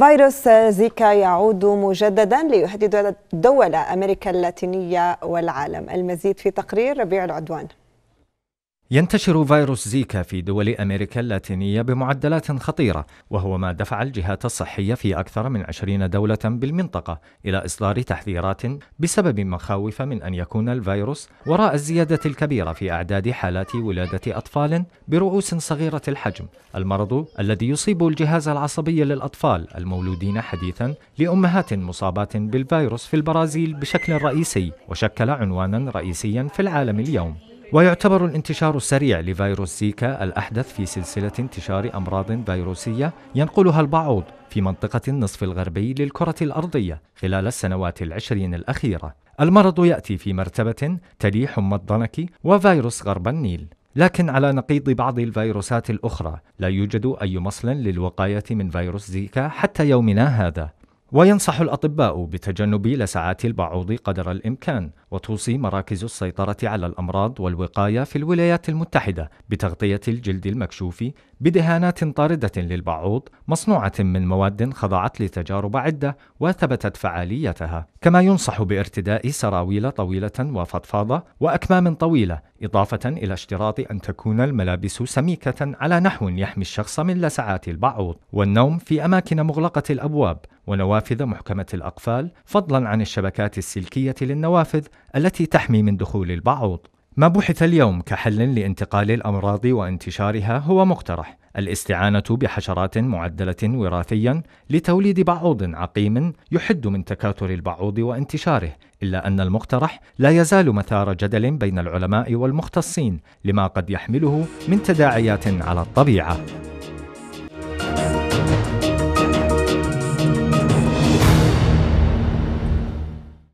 فيروس زيكا يعود مجددا ليهدد دول امريكا اللاتينيه والعالم المزيد في تقرير ربيع العدوان ينتشر فيروس زيكا في دول أمريكا اللاتينية بمعدلات خطيرة وهو ما دفع الجهات الصحية في أكثر من 20 دولة بالمنطقة إلى إصدار تحذيرات بسبب مخاوف من أن يكون الفيروس وراء الزيادة الكبيرة في أعداد حالات ولادة أطفال برؤوس صغيرة الحجم المرض الذي يصيب الجهاز العصبي للأطفال المولودين حديثا لأمهات مصابات بالفيروس في البرازيل بشكل رئيسي وشكل عنوانا رئيسيا في العالم اليوم ويعتبر الانتشار السريع لفيروس زيكا الأحدث في سلسلة انتشار أمراض فيروسية ينقلها البعوض في منطقة النصف الغربي للكرة الأرضية خلال السنوات العشرين الأخيرة المرض يأتي في مرتبة تلي حمى الضنك وفيروس غرب النيل لكن على نقيض بعض الفيروسات الأخرى لا يوجد أي مصل للوقاية من فيروس زيكا حتى يومنا هذا وينصح الأطباء بتجنب لسعات البعوض قدر الإمكان وتوصي مراكز السيطرة على الأمراض والوقاية في الولايات المتحدة بتغطية الجلد المكشوف بدهانات طاردة للبعوض مصنوعة من مواد خضعت لتجارب عدة وثبتت فعاليتها كما ينصح بارتداء سراويل طويلة وفضفاضة وأكمام طويلة إضافة إلى اشتراط أن تكون الملابس سميكة على نحو يحمي الشخص من لسعات البعوض والنوم في أماكن مغلقة الأبواب ونوافذ محكمة الأقفال فضلا عن الشبكات السلكية للنوافذ التي تحمي من دخول البعوض ما بحث اليوم كحل لانتقال الامراض وانتشارها هو مقترح الاستعانه بحشرات معدله وراثيا لتوليد بعوض عقيم يحد من تكاثر البعوض وانتشاره الا ان المقترح لا يزال مثار جدل بين العلماء والمختصين لما قد يحمله من تداعيات على الطبيعه